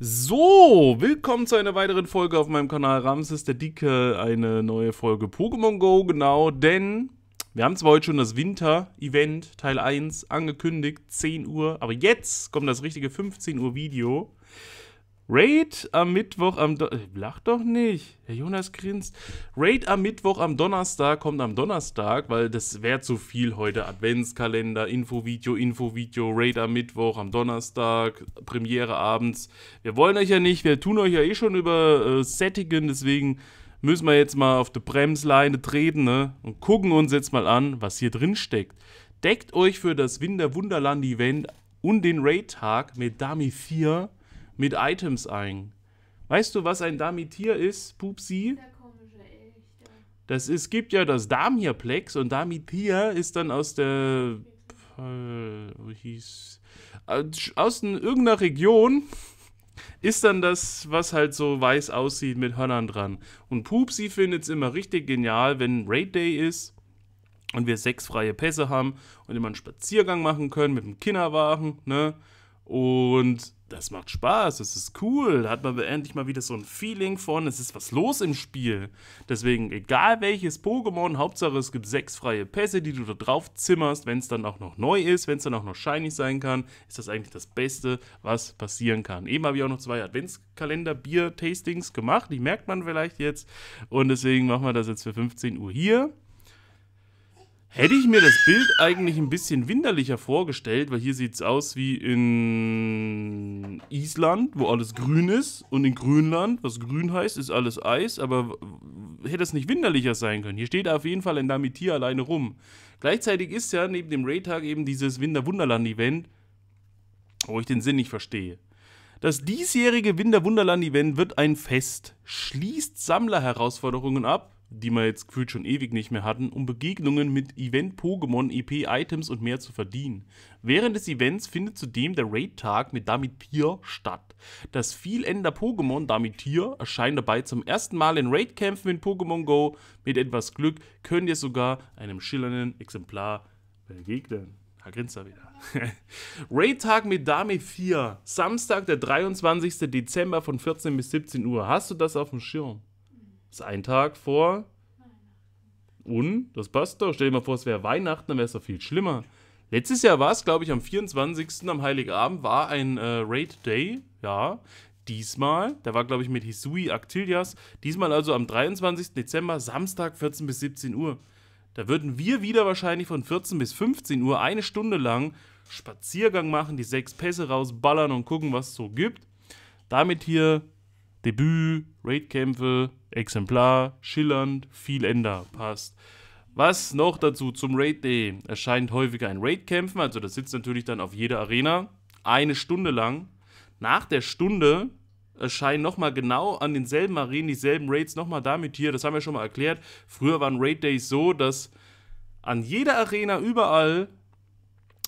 So, willkommen zu einer weiteren Folge auf meinem Kanal Ramses der Dicke, eine neue Folge Pokémon Go, genau, denn wir haben zwar heute schon das Winter-Event Teil 1 angekündigt, 10 Uhr, aber jetzt kommt das richtige 15 Uhr Video Raid am Mittwoch am Do äh, Lach doch nicht. Herr Jonas grinst. Raid am Mittwoch am Donnerstag kommt am Donnerstag, weil das wäre zu viel heute. Adventskalender, Infovideo, Infovideo, Raid am Mittwoch, am Donnerstag, Premiere abends. Wir wollen euch ja nicht, wir tun euch ja eh schon über äh, Sättigen, deswegen müssen wir jetzt mal auf die Bremsleine treten ne? und gucken uns jetzt mal an, was hier drin steckt. Deckt euch für das Winter Wunderland Event und den Raid-Tag mit Dami 4 mit Items ein. Weißt du, was ein Damitier ist, Pupsi? Das ist, gibt ja das Damhirplex und Damitier ist dann aus der. Äh, hieß. Äh, aus irgendeiner Region ist dann das, was halt so weiß aussieht mit Hörnern dran. Und Pupsi findet es immer richtig genial, wenn Raid Day ist und wir sechs freie Pässe haben und immer einen Spaziergang machen können mit dem Kinderwagen, ne? Und das macht Spaß, das ist cool, da hat man endlich mal wieder so ein Feeling von, es ist was los im Spiel. Deswegen, egal welches Pokémon, Hauptsache es gibt sechs freie Pässe, die du da drauf zimmerst, wenn es dann auch noch neu ist, wenn es dann auch noch shiny sein kann, ist das eigentlich das Beste, was passieren kann. Eben habe ich auch noch zwei Adventskalender-Bier-Tastings gemacht, die merkt man vielleicht jetzt. Und deswegen machen wir das jetzt für 15 Uhr hier. Hätte ich mir das Bild eigentlich ein bisschen winderlicher vorgestellt, weil hier sieht es aus wie in Island, wo alles grün ist. Und in Grönland, was grün heißt, ist alles Eis. Aber hätte es nicht winderlicher sein können. Hier steht auf jeden Fall ein Damitier alleine rum. Gleichzeitig ist ja neben dem Raytag eben dieses Winter-Wunderland-Event, wo ich den Sinn nicht verstehe. Das diesjährige Winter-Wunderland-Event wird ein Fest, schließt Sammlerherausforderungen ab die wir jetzt gefühlt schon ewig nicht mehr hatten, um Begegnungen mit Event-Pokémon, EP-Items und mehr zu verdienen. Während des Events findet zudem der Raid-Tag mit Damitir statt. Das vielender Pokémon Tier erscheint dabei zum ersten Mal in Raid-Kämpfen in Pokémon Go. Mit etwas Glück könnt ihr sogar einem schillernden Exemplar begegnen. Da grinst er wieder. Raid-Tag mit Dame 4. Samstag, der 23. Dezember von 14 bis 17 Uhr. Hast du das auf dem Schirm? ist ein Tag vor. Und? Das passt doch. Stell dir mal vor, es wäre Weihnachten, dann wäre es doch viel schlimmer. Letztes Jahr war es, glaube ich, am 24. am Heiligabend war ein äh, Raid Day. Ja. Diesmal, da war, glaube ich, mit Hisui Actilias. Diesmal also am 23. Dezember, Samstag, 14 bis 17 Uhr. Da würden wir wieder wahrscheinlich von 14 bis 15 Uhr eine Stunde lang Spaziergang machen, die sechs Pässe rausballern und gucken, was es so gibt. Damit hier Debüt, Raidkämpfe, Exemplar, schillernd, viel Ender, passt. Was noch dazu zum Raid Day? Erscheint häufiger ein Raidkämpfen, also das sitzt natürlich dann auf jeder Arena, eine Stunde lang. Nach der Stunde erscheinen nochmal genau an denselben Arenen dieselben Raids nochmal damit hier. Das haben wir schon mal erklärt. Früher waren Raid Days so, dass an jeder Arena überall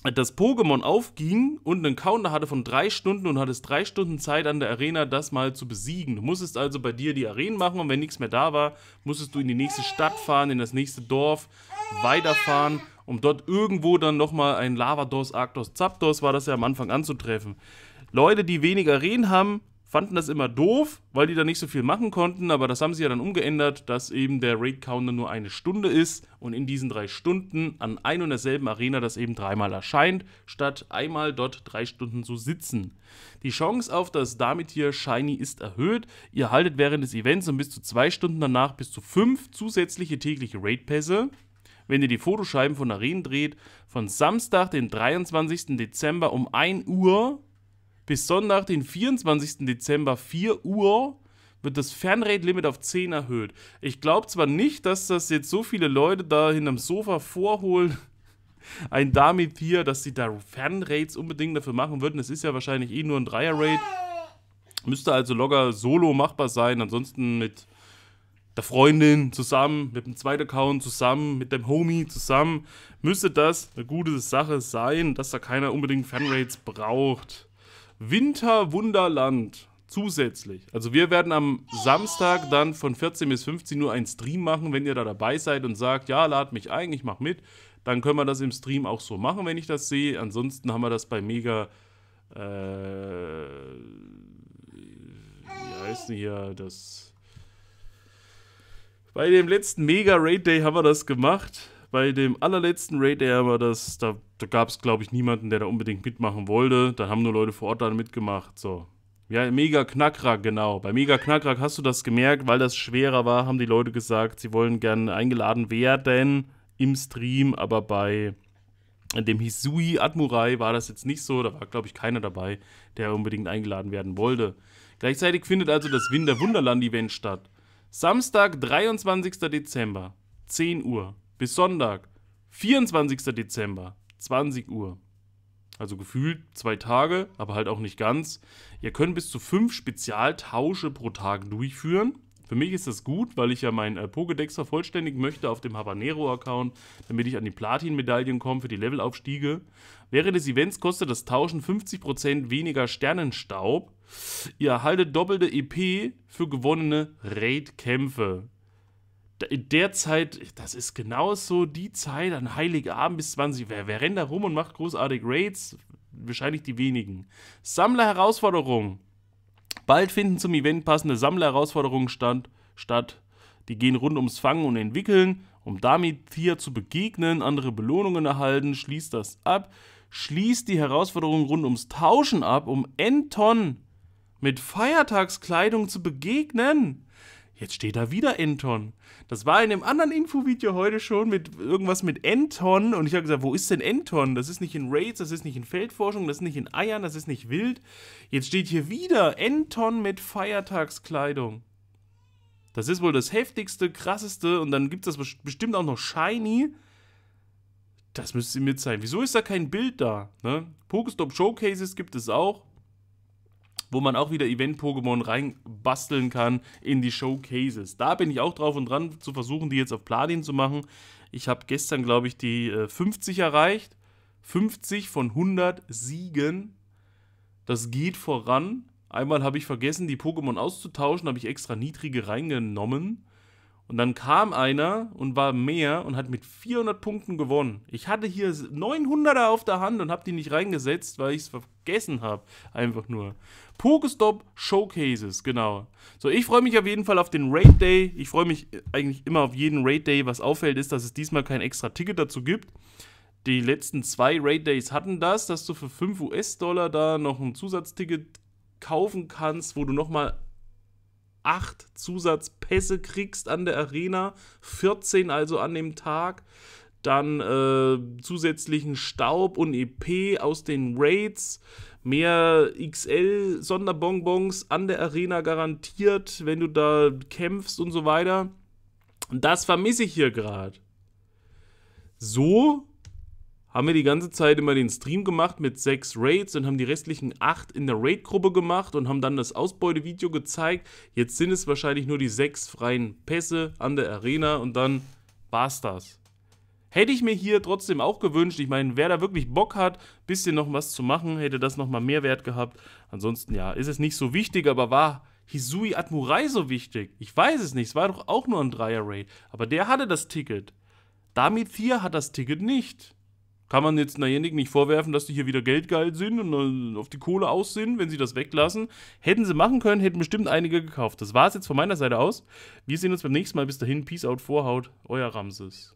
das Pokémon aufging und einen Counter hatte von drei Stunden und hattest drei Stunden Zeit an der Arena, das mal zu besiegen. Du musstest also bei dir die Arenen machen und wenn nichts mehr da war, musstest du in die nächste Stadt fahren, in das nächste Dorf, weiterfahren, um dort irgendwo dann nochmal ein Lavados, Arktos, Zapdos, war das ja am Anfang anzutreffen. Leute, die weniger Arenen haben, fanden das immer doof, weil die da nicht so viel machen konnten, aber das haben sie ja dann umgeändert, dass eben der Raid-Counter nur eine Stunde ist und in diesen drei Stunden an ein und derselben Arena das eben dreimal erscheint, statt einmal dort drei Stunden zu sitzen. Die Chance auf das damit Shiny ist erhöht. Ihr haltet während des Events und bis zu zwei Stunden danach bis zu fünf zusätzliche tägliche Raid-Pässe wenn ihr die Fotoscheiben von Arenen dreht, von Samstag, den 23. Dezember um 1 Uhr bis Sonntag, den 24. Dezember, 4 Uhr, wird das Fernrate-Limit auf 10 erhöht. Ich glaube zwar nicht, dass das jetzt so viele Leute da hinterm Sofa vorholen, ein damit hier, dass sie da Fernrates unbedingt dafür machen würden. Es ist ja wahrscheinlich eh nur ein Dreier-Rate. Müsste also locker solo machbar sein. Ansonsten mit der Freundin zusammen, mit dem zweiten Account zusammen, mit dem Homie zusammen, müsste das eine gute Sache sein, dass da keiner unbedingt Fanrates braucht. Winterwunderland zusätzlich. Also wir werden am Samstag dann von 14 bis 15 Uhr einen Stream machen, wenn ihr da dabei seid und sagt, ja, lad mich ein, ich mach mit, dann können wir das im Stream auch so machen, wenn ich das sehe. Ansonsten haben wir das bei Mega äh, wie heißt denn hier das bei dem letzten Mega Raid Day haben wir das gemacht. Bei dem allerletzten Raid Air war das, da, da gab es, glaube ich, niemanden, der da unbedingt mitmachen wollte. Da haben nur Leute vor Ort dann mitgemacht. So. Ja, Mega Knackrack, genau. Bei Mega Knackrack hast du das gemerkt, weil das schwerer war, haben die Leute gesagt, sie wollen gerne eingeladen werden im Stream, aber bei dem Hisui Admurai war das jetzt nicht so. Da war, glaube ich, keiner dabei, der unbedingt eingeladen werden wollte. Gleichzeitig findet also das Winter Wunderland Event statt. Samstag, 23. Dezember, 10 Uhr bis Sonntag, 24. Dezember, 20 Uhr. Also gefühlt zwei Tage, aber halt auch nicht ganz. Ihr könnt bis zu fünf Spezialtausche pro Tag durchführen. Für mich ist das gut, weil ich ja meinen äh, Pokédex vervollständigen möchte auf dem Habanero-Account, damit ich an die Platin-Medaillen komme für die Levelaufstiege. Während des Events kostet das Tauschen 50% weniger Sternenstaub. Ihr erhaltet doppelte EP für gewonnene Raid-Kämpfe in der Zeit, das ist genau so die Zeit an Heiligabend bis 20. Wer, wer rennt da rum und macht großartig Raids? Wahrscheinlich die wenigen. Sammlerherausforderung. Bald finden zum Event passende Sammlerherausforderungen statt. Die gehen rund ums Fangen und Entwickeln, um damit Tier zu begegnen, andere Belohnungen erhalten. Schließt das ab. Schließt die Herausforderungen rund ums Tauschen ab, um Enton mit Feiertagskleidung zu begegnen. Jetzt steht da wieder Enton. Das war in einem anderen Infovideo heute schon mit irgendwas mit Enton. Und ich habe gesagt, wo ist denn Enton? Das ist nicht in Raids, das ist nicht in Feldforschung, das ist nicht in Eiern, das ist nicht wild. Jetzt steht hier wieder Enton mit Feiertagskleidung. Das ist wohl das heftigste, krasseste. Und dann gibt es das bestimmt auch noch Shiny. Das müsste ihr mir zeigen. Wieso ist da kein Bild da? Ne? Pokestop Showcases gibt es auch wo man auch wieder Event-Pokémon reinbasteln kann in die Showcases. Da bin ich auch drauf und dran, zu versuchen, die jetzt auf Platin zu machen. Ich habe gestern, glaube ich, die 50 äh, erreicht. 50 von 100 Siegen. Das geht voran. Einmal habe ich vergessen, die Pokémon auszutauschen, habe ich extra niedrige reingenommen. Und dann kam einer und war mehr und hat mit 400 Punkten gewonnen. Ich hatte hier 900er auf der Hand und habe die nicht reingesetzt, weil ich es vergessen habe. Einfach nur. Pokestop Showcases, genau. So, ich freue mich auf jeden Fall auf den Raid Day. Ich freue mich äh, eigentlich immer auf jeden Raid Day. Was auffällt, ist, dass es diesmal kein extra Ticket dazu gibt. Die letzten zwei Raid Days hatten das, dass du für 5 US-Dollar da noch ein Zusatzticket kaufen kannst, wo du nochmal acht Zusatzpässe kriegst an der Arena, 14 also an dem Tag, dann äh, zusätzlichen Staub und EP aus den Raids, mehr XL-Sonderbonbons an der Arena garantiert, wenn du da kämpfst und so weiter. Und das vermisse ich hier gerade. So haben wir die ganze Zeit immer den Stream gemacht mit sechs Raids und haben die restlichen acht in der Raid-Gruppe gemacht und haben dann das Ausbeutevideo gezeigt. Jetzt sind es wahrscheinlich nur die sechs freien Pässe an der Arena und dann war's das. Hätte ich mir hier trotzdem auch gewünscht. Ich meine, wer da wirklich Bock hat, ein bisschen noch was zu machen, hätte das nochmal mehr Wert gehabt. Ansonsten, ja, ist es nicht so wichtig, aber war Hisui Admurai so wichtig? Ich weiß es nicht. Es war doch auch nur ein Dreier-Raid. Aber der hatte das Ticket. Damit 4 hat das Ticket nicht kann man jetzt Niantic nicht vorwerfen, dass die hier wieder geldgeil sind und äh, auf die Kohle aus sind, wenn sie das weglassen. Hätten sie machen können, hätten bestimmt einige gekauft. Das war es jetzt von meiner Seite aus. Wir sehen uns beim nächsten Mal. Bis dahin, Peace out, Vorhaut, euer Ramses.